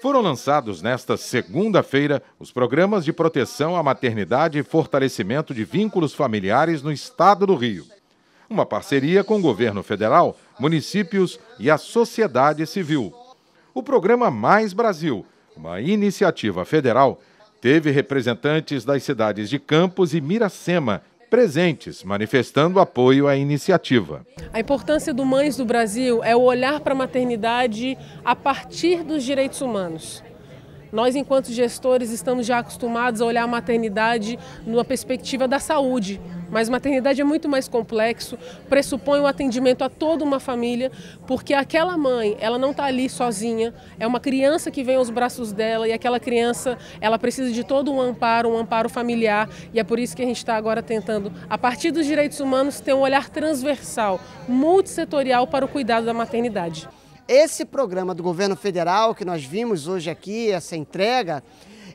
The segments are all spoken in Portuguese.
Foram lançados nesta segunda-feira os programas de proteção à maternidade e fortalecimento de vínculos familiares no estado do Rio. Uma parceria com o governo federal, municípios e a sociedade civil. O programa Mais Brasil, uma iniciativa federal, teve representantes das cidades de Campos e Miracema, presentes, manifestando apoio à iniciativa. A importância do Mães do Brasil é o olhar para a maternidade a partir dos direitos humanos. Nós, enquanto gestores, estamos já acostumados a olhar a maternidade numa perspectiva da saúde, mas maternidade é muito mais complexo, pressupõe o um atendimento a toda uma família, porque aquela mãe, ela não está ali sozinha, é uma criança que vem aos braços dela e aquela criança, ela precisa de todo um amparo, um amparo familiar, e é por isso que a gente está agora tentando, a partir dos direitos humanos, ter um olhar transversal, multissetorial para o cuidado da maternidade. Esse programa do governo federal que nós vimos hoje aqui, essa entrega,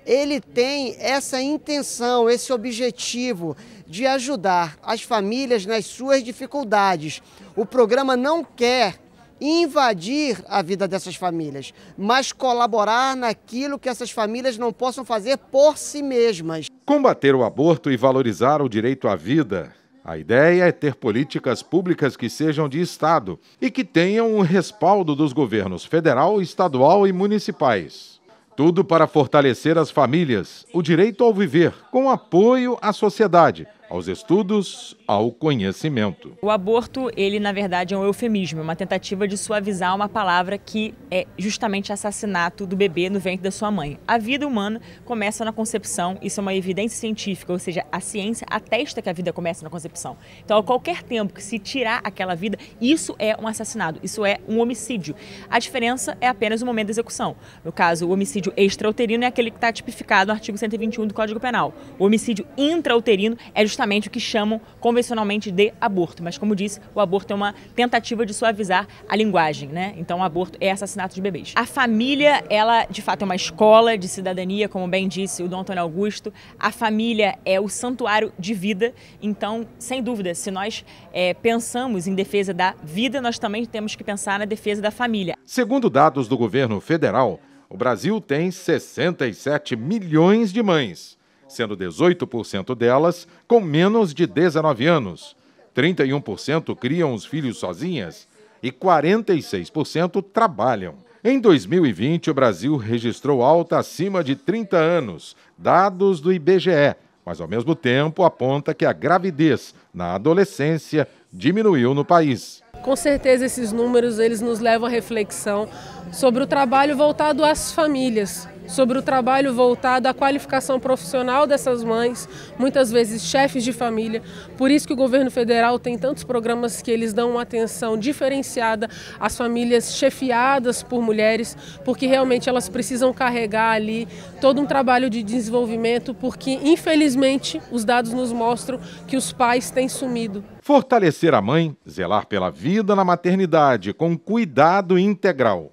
ele tem essa intenção, esse objetivo de ajudar as famílias nas suas dificuldades. O programa não quer invadir a vida dessas famílias, mas colaborar naquilo que essas famílias não possam fazer por si mesmas. Combater o aborto e valorizar o direito à vida a ideia é ter políticas públicas que sejam de Estado e que tenham o um respaldo dos governos federal, estadual e municipais. Tudo para fortalecer as famílias, o direito ao viver, com apoio à sociedade, aos estudos, ao conhecimento. O aborto, ele na verdade é um eufemismo, é uma tentativa de suavizar uma palavra que é justamente assassinato do bebê no ventre da sua mãe. A vida humana começa na concepção, isso é uma evidência científica, ou seja, a ciência atesta que a vida começa na concepção. Então, a qualquer tempo que se tirar aquela vida, isso é um assassinato, isso é um homicídio. A diferença é apenas o momento da execução. No caso, o homicídio extrauterino é aquele que está tipificado no artigo 121 do Código Penal. O homicídio intrauterino é justamente justamente o que chamam convencionalmente de aborto. Mas, como disse, o aborto é uma tentativa de suavizar a linguagem, né? Então, o aborto é assassinato de bebês. A família, ela de fato é uma escola de cidadania, como bem disse o Dom Antônio Augusto. A família é o santuário de vida. Então, sem dúvida, se nós é, pensamos em defesa da vida, nós também temos que pensar na defesa da família. Segundo dados do governo federal, o Brasil tem 67 milhões de mães sendo 18% delas com menos de 19 anos. 31% criam os filhos sozinhas e 46% trabalham. Em 2020, o Brasil registrou alta acima de 30 anos, dados do IBGE, mas ao mesmo tempo aponta que a gravidez na adolescência diminuiu no país. Com certeza esses números eles nos levam à reflexão sobre o trabalho voltado às famílias, sobre o trabalho voltado à qualificação profissional dessas mães, muitas vezes chefes de família. Por isso que o governo federal tem tantos programas que eles dão uma atenção diferenciada às famílias chefiadas por mulheres, porque realmente elas precisam carregar ali todo um trabalho de desenvolvimento, porque infelizmente os dados nos mostram que os pais têm sumido. Fortalecer a mãe, zelar pela vida na maternidade com cuidado integral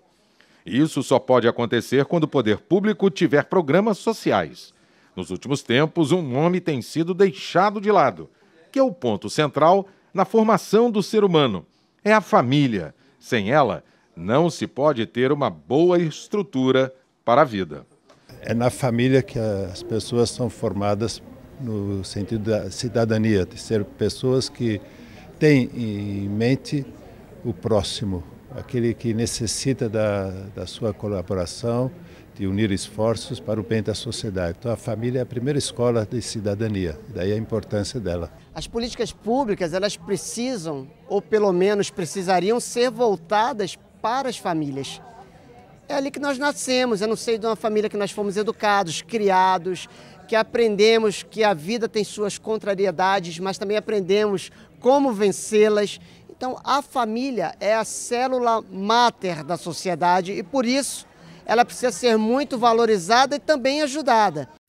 isso só pode acontecer quando o poder público tiver programas sociais. Nos últimos tempos, um nome tem sido deixado de lado, que é o ponto central na formação do ser humano. É a família. Sem ela, não se pode ter uma boa estrutura para a vida. É na família que as pessoas são formadas no sentido da cidadania, de ser pessoas que têm em mente o próximo, aquele que necessita da, da sua colaboração, de unir esforços para o bem da sociedade. Então, a família é a primeira escola de cidadania, daí a importância dela. As políticas públicas, elas precisam, ou pelo menos precisariam, ser voltadas para as famílias. É ali que nós nascemos, é no seio de uma família que nós fomos educados, criados, que aprendemos que a vida tem suas contrariedades, mas também aprendemos como vencê-las então, a família é a célula máter da sociedade e, por isso, ela precisa ser muito valorizada e também ajudada.